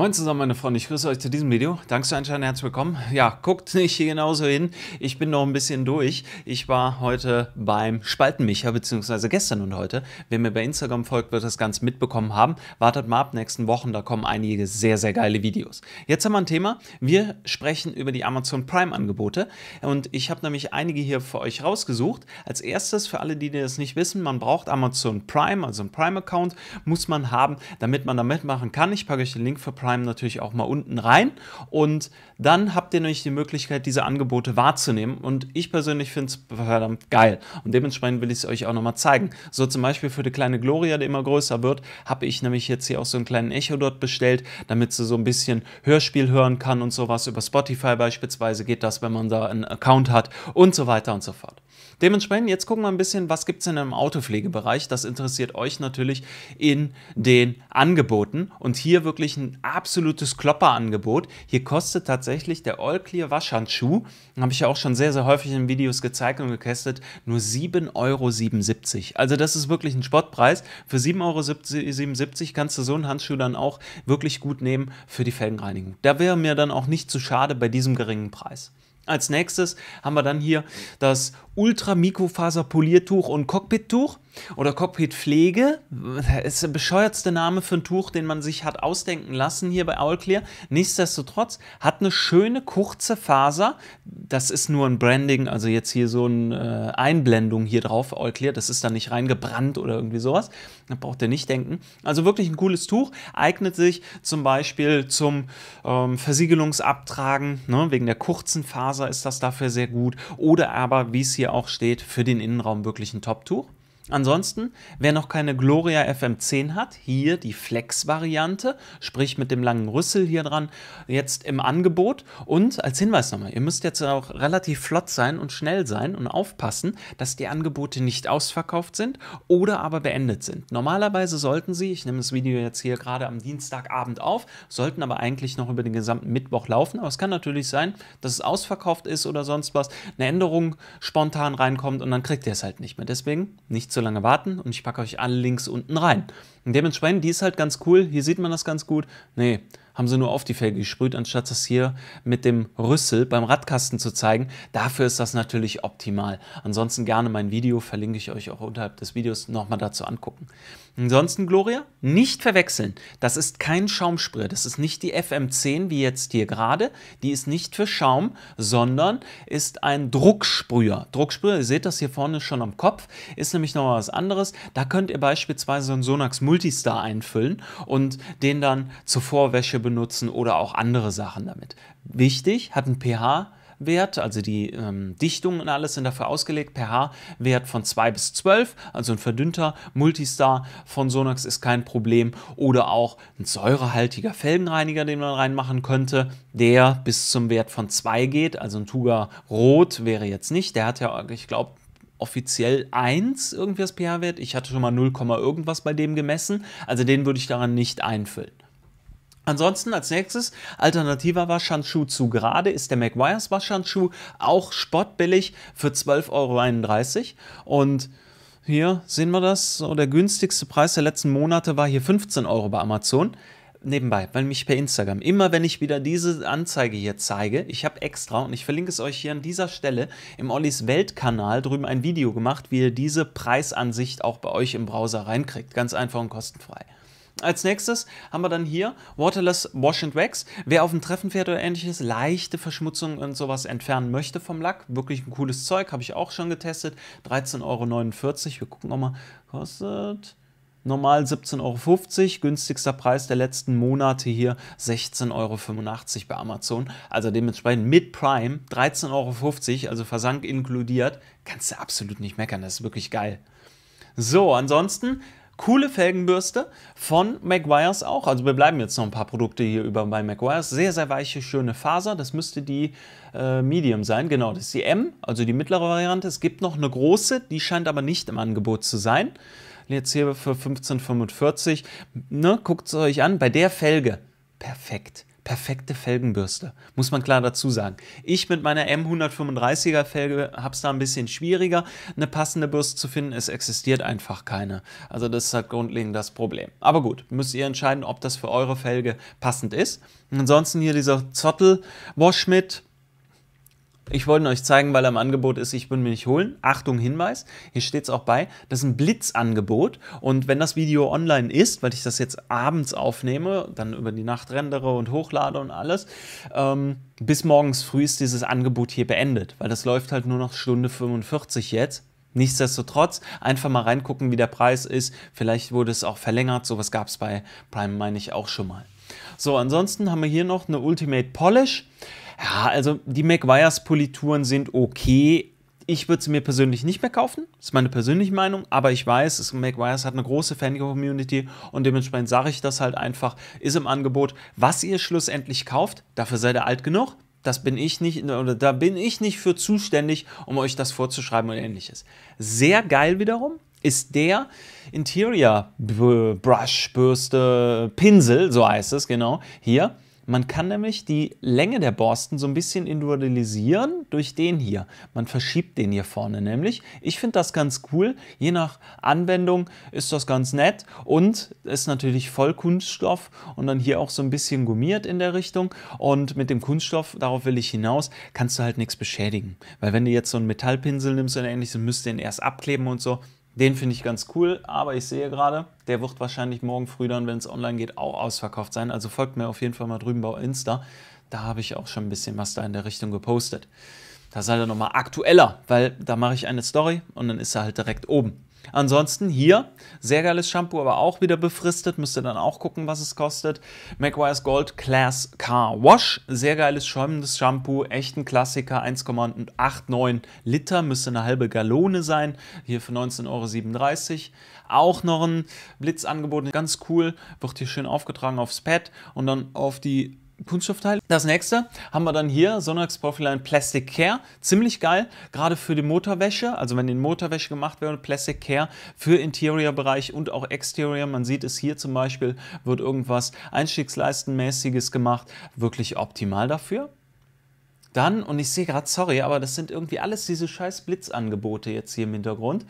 Moin zusammen, meine Freunde, ich grüße euch zu diesem Video. Danke für anscheinend herzlich willkommen. Ja, guckt nicht hier genauso hin. Ich bin noch ein bisschen durch. Ich war heute beim Spaltenmicha, beziehungsweise gestern und heute. Wer mir bei Instagram folgt, wird das Ganze mitbekommen haben. Wartet mal ab, nächsten Wochen, da kommen einige sehr, sehr geile Videos. Jetzt haben wir ein Thema. Wir sprechen über die Amazon Prime-Angebote. Und ich habe nämlich einige hier für euch rausgesucht. Als erstes, für alle, die das nicht wissen, man braucht Amazon Prime, also einen Prime-Account, muss man haben, damit man da mitmachen kann. Ich packe euch den Link für Prime Prime natürlich auch mal unten rein. Und dann habt ihr nämlich die Möglichkeit, diese Angebote wahrzunehmen. Und ich persönlich finde es verdammt geil. Und dementsprechend will ich es euch auch nochmal zeigen. So zum Beispiel für die kleine Gloria, die immer größer wird, habe ich nämlich jetzt hier auch so einen kleinen Echo dort bestellt, damit sie so ein bisschen Hörspiel hören kann und sowas. Über Spotify beispielsweise geht das, wenn man da einen Account hat und so weiter und so fort. Dementsprechend, jetzt gucken wir ein bisschen, was gibt es denn im Autopflegebereich? Das interessiert euch natürlich in den Angeboten. Und hier wirklich ein absolut absolutes Klopperangebot. Hier kostet tatsächlich der All Clear Waschhandschuh, habe ich ja auch schon sehr, sehr häufig in Videos gezeigt und getestet, nur 7,77 Euro. Also das ist wirklich ein Spottpreis. Für 7,77 Euro kannst du so einen Handschuh dann auch wirklich gut nehmen für die Felgenreinigung. Da wäre mir dann auch nicht zu schade bei diesem geringen Preis. Als nächstes haben wir dann hier das Ultra Mikrofaser Poliertuch und Cockpit-Tuch. Oder Cockpitpflege, ist der bescheuertste Name für ein Tuch, den man sich hat ausdenken lassen hier bei Owlclear. Nichtsdestotrotz hat eine schöne kurze Faser. Das ist nur ein Branding, also jetzt hier so eine äh, Einblendung hier drauf, Owlclear. Das ist da nicht reingebrannt oder irgendwie sowas. Da braucht ihr nicht denken. Also wirklich ein cooles Tuch. Eignet sich zum Beispiel zum ähm, Versiegelungsabtragen. Ne? Wegen der kurzen Faser ist das dafür sehr gut. Oder aber, wie es hier auch steht, für den Innenraum wirklich ein Top-Tuch. Ansonsten, wer noch keine Gloria FM10 hat, hier die Flex-Variante, sprich mit dem langen Rüssel hier dran, jetzt im Angebot. Und als Hinweis nochmal, ihr müsst jetzt auch relativ flott sein und schnell sein und aufpassen, dass die Angebote nicht ausverkauft sind oder aber beendet sind. Normalerweise sollten sie, ich nehme das Video jetzt hier gerade am Dienstagabend auf, sollten aber eigentlich noch über den gesamten Mittwoch laufen. Aber es kann natürlich sein, dass es ausverkauft ist oder sonst was, eine Änderung spontan reinkommt und dann kriegt ihr es halt nicht mehr. Deswegen nicht zu so lange warten und ich packe euch alle Links unten rein. Und dementsprechend, die ist halt ganz cool, hier sieht man das ganz gut. Nee, haben sie nur auf die Felge gesprüht, anstatt das hier mit dem Rüssel beim Radkasten zu zeigen. Dafür ist das natürlich optimal. Ansonsten gerne mein Video, verlinke ich euch auch unterhalb des Videos nochmal dazu angucken. Ansonsten, Gloria, nicht verwechseln. Das ist kein Schaumspray. Das ist nicht die FM10 wie jetzt hier gerade. Die ist nicht für Schaum, sondern ist ein Drucksprüher. Drucksprüher, ihr seht das hier vorne schon am Kopf, ist nämlich noch was anderes. Da könnt ihr beispielsweise so ein Sonax Multi Multistar einfüllen und den dann zur Vorwäsche benutzen oder auch andere Sachen damit. Wichtig, hat ein pH. Wert, also die ähm, Dichtungen und alles sind dafür ausgelegt, pH-Wert von 2 bis 12, also ein verdünnter Multistar von Sonax ist kein Problem oder auch ein säurehaltiger Felgenreiniger, den man reinmachen könnte, der bis zum Wert von 2 geht, also ein Tuga Rot wäre jetzt nicht, der hat ja, ich glaube, offiziell 1 irgendwie als pH-Wert. Ich hatte schon mal 0, irgendwas bei dem gemessen. Also den würde ich daran nicht einfüllen. Ansonsten als nächstes, alternativer Waschhandschuh zu gerade ist der McGuire's Waschhandschuh, auch spottbillig für 12,31 Euro. Und hier sehen wir das, so der günstigste Preis der letzten Monate war hier 15 Euro bei Amazon nebenbei, weil mich per Instagram, immer wenn ich wieder diese Anzeige hier zeige, ich habe extra und ich verlinke es euch hier an dieser Stelle im Ollis Weltkanal drüben ein Video gemacht, wie ihr diese Preisansicht auch bei euch im Browser reinkriegt. Ganz einfach und kostenfrei. Als nächstes haben wir dann hier Waterless Wash and Wax. Wer auf dem Treffen fährt oder ähnliches, leichte Verschmutzung und sowas entfernen möchte vom Lack. Wirklich ein cooles Zeug, habe ich auch schon getestet. 13,49 Euro. Wir gucken auch mal. Kostet normal 17,50 Euro, günstigster Preis der letzten Monate hier 16,85 Euro bei Amazon. Also dementsprechend mit Prime 13,50 Euro, also Versand inkludiert, kannst du absolut nicht meckern, das ist wirklich geil. So, ansonsten coole Felgenbürste von Maguires auch. Also wir bleiben jetzt noch ein paar Produkte hier über bei Maguires. Sehr, sehr weiche, schöne Faser. Das müsste die äh, Medium sein. Genau, das ist die M, also die mittlere Variante. Es gibt noch eine große, die scheint aber nicht im Angebot zu sein jetzt hier für 1545. Ne, Guckt es euch an, bei der Felge. Perfekt. Perfekte Felgenbürste, muss man klar dazu sagen. Ich mit meiner M135er Felge habe es da ein bisschen schwieriger, eine passende Bürste zu finden. Es existiert einfach keine. Also das ist halt grundlegend das Problem. Aber gut, müsst ihr entscheiden, ob das für eure Felge passend ist. Ansonsten hier dieser Zottel Wash mit ich wollte euch zeigen, weil er am Angebot ist, ich würde mir nicht holen. Achtung, Hinweis, hier steht es auch bei, das ist ein Blitzangebot und wenn das Video online ist, weil ich das jetzt abends aufnehme, dann über die Nacht rendere und hochlade und alles, ähm, bis morgens früh ist dieses Angebot hier beendet, weil das läuft halt nur noch Stunde 45 jetzt. Nichtsdestotrotz, einfach mal reingucken, wie der Preis ist. Vielleicht wurde es auch verlängert. Sowas gab es bei Prime, meine ich, auch schon mal. So, ansonsten haben wir hier noch eine Ultimate Polish. Ja, also die McGuire's-Polituren sind okay. Ich würde sie mir persönlich nicht mehr kaufen. Das ist meine persönliche Meinung. Aber ich weiß, es, McGuire's hat eine große Fan-Community und dementsprechend sage ich das halt einfach. Ist im Angebot. Was ihr schlussendlich kauft, dafür seid ihr alt genug. Das bin ich nicht, oder da bin ich nicht für zuständig, um euch das vorzuschreiben und ähnliches. Sehr geil wiederum ist der Interior Brush Bürste Pinsel, so heißt es genau, hier man kann nämlich die Länge der Borsten so ein bisschen individualisieren durch den hier. Man verschiebt den hier vorne nämlich. Ich finde das ganz cool. Je nach Anwendung ist das ganz nett und ist natürlich voll Kunststoff und dann hier auch so ein bisschen gummiert in der Richtung. Und mit dem Kunststoff, darauf will ich hinaus, kannst du halt nichts beschädigen. Weil wenn du jetzt so einen Metallpinsel nimmst oder ähnliches, müsst du den erst abkleben und so den finde ich ganz cool, aber ich sehe gerade, der wird wahrscheinlich morgen früh dann, wenn es online geht, auch ausverkauft sein. Also folgt mir auf jeden Fall mal drüben bei Insta. Da habe ich auch schon ein bisschen was da in der Richtung gepostet. Da seid ihr nochmal aktueller, weil da mache ich eine Story und dann ist er halt direkt oben. Ansonsten hier, sehr geiles Shampoo, aber auch wieder befristet. Müsst ihr dann auch gucken, was es kostet. McGuire's Gold Class Car Wash. Sehr geiles schäumendes Shampoo. Echt ein Klassiker. 1,89 Liter. Müsste eine halbe Gallone sein. Hier für 19,37 Euro. Auch noch ein Blitzangebot. Ganz cool. Wird hier schön aufgetragen aufs Pad und dann auf die Kunststoffteil. Das nächste haben wir dann hier Sonax Profiline Plastic Care. Ziemlich geil, gerade für die Motorwäsche. Also wenn in Motorwäsche gemacht wird, Plastic Care für Interior-Bereich und auch Exterior. Man sieht es hier zum Beispiel, wird irgendwas Einstiegsleistenmäßiges gemacht. Wirklich optimal dafür. Dann, und ich sehe gerade, sorry, aber das sind irgendwie alles diese scheiß Blitzangebote jetzt hier im Hintergrund.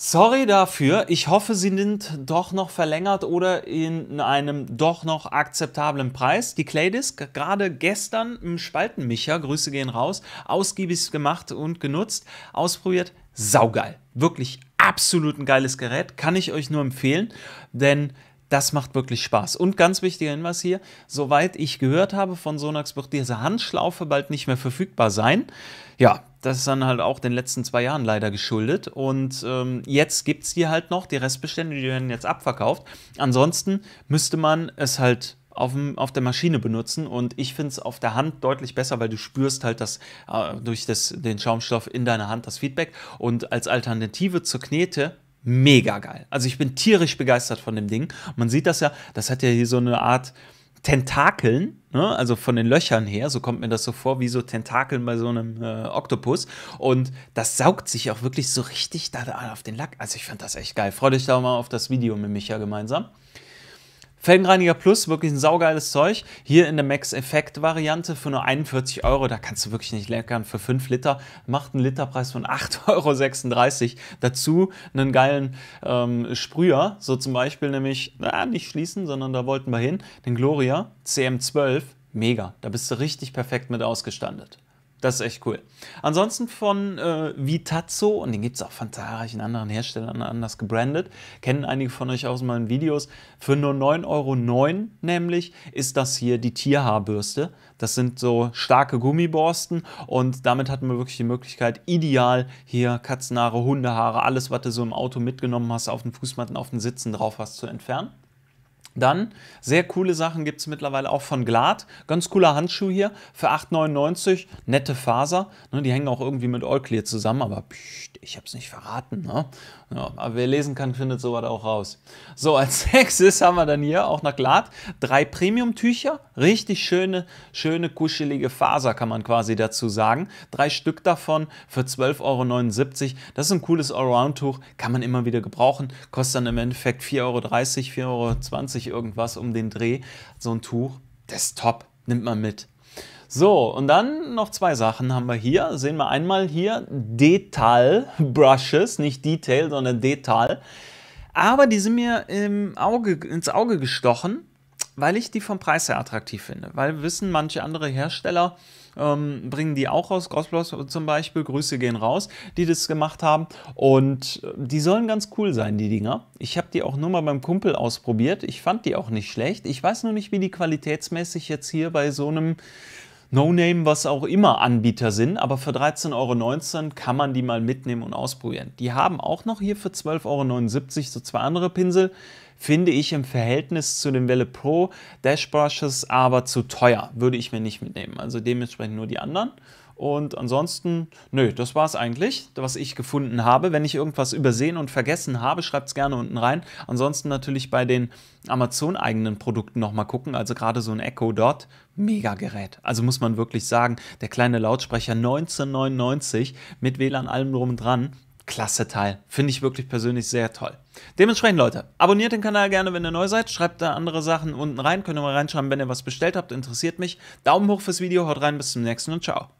Sorry dafür, ich hoffe, sie sind doch noch verlängert oder in einem doch noch akzeptablen Preis. Die Claydisc, gerade gestern im Spaltenmicha, Grüße gehen raus, ausgiebig gemacht und genutzt, ausprobiert, saugeil. Wirklich absolut ein geiles Gerät, kann ich euch nur empfehlen, denn das macht wirklich Spaß. Und ganz wichtiger Hinweis hier, soweit ich gehört habe von Sonax wird diese Handschlaufe bald nicht mehr verfügbar sein. Ja, das ist dann halt auch den letzten zwei Jahren leider geschuldet. Und ähm, jetzt gibt es die halt noch, die Restbestände, die werden jetzt abverkauft. Ansonsten müsste man es halt auf, auf der Maschine benutzen. Und ich finde es auf der Hand deutlich besser, weil du spürst halt das, äh, durch das, den Schaumstoff in deiner Hand das Feedback. Und als Alternative zur Knete mega geil. Also ich bin tierisch begeistert von dem Ding. Man sieht das ja, das hat ja hier so eine Art Tentakeln, ne? also von den Löchern her, so kommt mir das so vor, wie so Tentakeln bei so einem äh, Oktopus. Und das saugt sich auch wirklich so richtig da, da auf den Lack. Also ich fand das echt geil. Freue dich da mal auf das Video mit Micha gemeinsam. Felgenreiniger Plus, wirklich ein saugeiles Zeug. Hier in der Max Effect Variante für nur 41 Euro, da kannst du wirklich nicht leckern für 5 Liter. Macht einen Literpreis von 8,36 Euro. Dazu einen geilen ähm, Sprüher, so zum Beispiel nämlich, na, nicht schließen, sondern da wollten wir hin, den Gloria CM12. Mega, da bist du richtig perfekt mit ausgestandet. Das ist echt cool. Ansonsten von äh, Vitazzo, und den gibt es auch von zahlreichen anderen Herstellern anders gebrandet, kennen einige von euch aus meinen Videos, für nur 9,09 Euro nämlich ist das hier die Tierhaarbürste. Das sind so starke Gummiborsten und damit hat man wirklich die Möglichkeit, ideal hier Katzenhaare, Hundehaare, alles, was du so im Auto mitgenommen hast, auf den Fußmatten, auf den Sitzen drauf hast, zu entfernen. Dann sehr coole Sachen gibt es mittlerweile auch von Glad. Ganz cooler Handschuh hier für 8,99. Nette Faser. Ne, die hängen auch irgendwie mit All Clear zusammen, aber pst, ich habe es nicht verraten. Ne? Ja, aber wer lesen kann, findet sowas auch raus. So, als nächstes haben wir dann hier auch nach Glad drei Premium-Tücher. Richtig schöne, schöne, kuschelige Faser, kann man quasi dazu sagen. Drei Stück davon für 12,79 Euro. Das ist ein cooles Allround-Tuch, kann man immer wieder gebrauchen. Kostet dann im Endeffekt 4,30 Euro, 4,20 Euro irgendwas um den Dreh, so ein Tuch, das ist top, nimmt man mit. So, und dann noch zwei Sachen haben wir hier. Sehen wir einmal hier Detail Brushes, nicht Detail, sondern Detail. Aber die sind mir im Auge, ins Auge gestochen weil ich die vom Preis her attraktiv finde. Weil wissen manche andere Hersteller, ähm, bringen die auch raus, Grossbloss zum Beispiel, Grüße gehen raus, die das gemacht haben. Und äh, die sollen ganz cool sein, die Dinger. Ich habe die auch nur mal beim Kumpel ausprobiert. Ich fand die auch nicht schlecht. Ich weiß nur nicht, wie die qualitätsmäßig jetzt hier bei so einem No-Name, was auch immer Anbieter sind, aber für 13,19 Euro kann man die mal mitnehmen und ausprobieren. Die haben auch noch hier für 12,79 Euro so zwei andere Pinsel finde ich im Verhältnis zu den Welle Pro Dashbrushes aber zu teuer. Würde ich mir nicht mitnehmen. Also dementsprechend nur die anderen. Und ansonsten, nö, das war es eigentlich, was ich gefunden habe. Wenn ich irgendwas übersehen und vergessen habe, schreibt es gerne unten rein. Ansonsten natürlich bei den Amazon-eigenen Produkten nochmal gucken. Also gerade so ein Echo Dot, mega Gerät. Also muss man wirklich sagen, der kleine Lautsprecher 1999 mit WLAN allem drum und dran, klasse Teil. Finde ich wirklich persönlich sehr toll. Dementsprechend, Leute, abonniert den Kanal gerne, wenn ihr neu seid. Schreibt da andere Sachen unten rein. Könnt ihr mal reinschreiben, wenn ihr was bestellt habt. Interessiert mich. Daumen hoch fürs Video. Haut rein, bis zum nächsten und ciao.